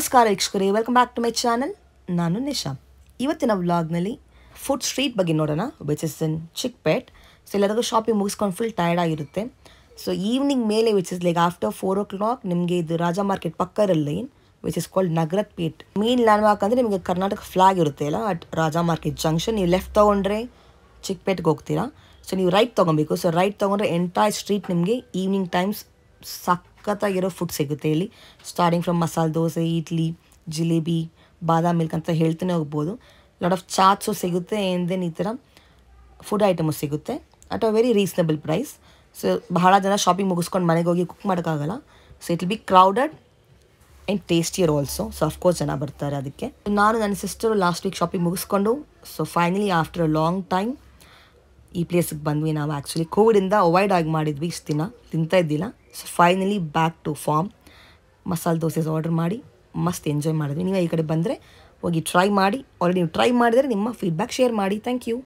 ನಮಸ್ಕಾರ ವೀಕ್ಷಕರೇ welcome back to my channel ನಾನು ನಿಶಾ ಇವತ್ತಿನ ವ್ಲಾಗ್ನಲ್ಲಿ ಫುಡ್ ಸ್ಟ್ರೀಟ್ ಬಗ್ಗೆ ನೋಡೋಣ which is in Chickpet so ಎಲ್ಲರಿಗೂ ಶಾಪಿಂಗ್ ಮುಗಿಸ್ಕೊಂಡು ಫುಲ್ ಟಯರ್ಡ್ ಆಗಿರುತ್ತೆ ಸೊ ಈವ್ನಿಂಗ್ ಮೇಲೆ which is like after four o'clock ನಿಮಗೆ ಇದು ರಾಜಾ ಮಾರ್ಕೆಟ್ ಪಕ್ಕ line which is called Nagarathpet main landmark ಅಂದರೆ ನಿಮಗೆ ಕರ್ನಾಟಕ ಫ್ಲಾಗ್ ಇರುತ್ತೆ ಅಲ್ಲ ಅಟ್ ರಾಜಾ ಮಾರ್ಕೆಟ್ ಜಂಕ್ಷನ್ ನೀವು ಲೆಫ್ಟ್ ತೊಗೊಂಡ್ರೆ ಪೇಟ್ಗೆ ಹೋಗ್ತೀರಾ ಸೊ ನೀವು ರೈಟ್ ತೊಗೊಬೇಕು ಸೊ ರೈಟ್ ತೊಗೊಂಡ್ರೆ ಎಂಟೈರ್ ಸ್ಟ್ರೀಟ್ ನಿಮಗೆ ಈವ್ನಿಂಗ್ ಟೈಮ್ಸ್ ಸಖತ್ತಾಗಿರೋ ಫುಡ್ ಸಿಗುತ್ತೆ ಇಲ್ಲಿ ಸ್ಟಾರ್ಟಿಂಗ್ ಫ್ರಮ್ ಮಸಾಲೆ ದೋಸೆ ಇಡ್ಲಿ ಜಿಲೇಬಿ ಬಾದಾಮ್ ಮಿಲ್ಕ್ ಅಂತ ಹೇಳ್ತಾನೆ ಹೋಗ್ಬೋದು ಲಾಟ್ ಆಫ್ ಚಾಟ್ಸು ಸಿಗುತ್ತೆ ಆ್ಯಂಡ್ ದೆನ್ ಈ ಥರ ಫುಡ್ ಐಟಮು ಸಿಗುತ್ತೆ at a very reasonable price so ಬಹಳ ಜನ ಶಾಪಿಂಗ್ ಮುಗಿಸ್ಕೊಂಡು ಮನೆಗೆ ಹೋಗಿ ಕುಕ್ ಮಾಡೋಕ್ಕಾಗಲ್ಲ so it will be crowded and tastier also so of course ಜನ ಬರ್ತಾರೆ ಅದಕ್ಕೆ ನಾನು ನನ್ನ ಸಿಸ್ಟರು ಲಾಸ್ಟ್ ವೀಕ್ ಶಾಪಿಂಗ್ ಮುಗಿಸ್ಕೊಂಡು so finally after a long time ಈ ಪ್ಲೇಸಿಗೆ ಬಂದ್ವಿ ನಾವು ಆ್ಯಕ್ಚುಲಿ ಕೋವಿಡಿಂದ ಅವಾಯ್ಡ್ ಆಗಿ ಮಾಡಿದ್ವಿ ಇಷ್ಟು ದಿನ ತಿಂತಾ ಇದ್ದಿಲ್ಲ so finally back to form masala dosas order ಮಾಡಿ ಮಸ್ತ್ ಎಂಜಾಯ್ ಮಾಡಿದ್ವಿ ನೀವು ಈ ಕಡೆ ಬಂದರೆ ಹೋಗಿ ಟ್ರೈ ಮಾಡಿ ಆಲ್ರೆಡಿ ನೀವು ಟ್ರೈ ಮಾಡಿದರೆ ನಿಮ್ಮ ಫೀಡ್ಬ್ಯಾಕ್ ಶೇರ್ ಮಾಡಿ ಥ್ಯಾಂಕ್ ಯು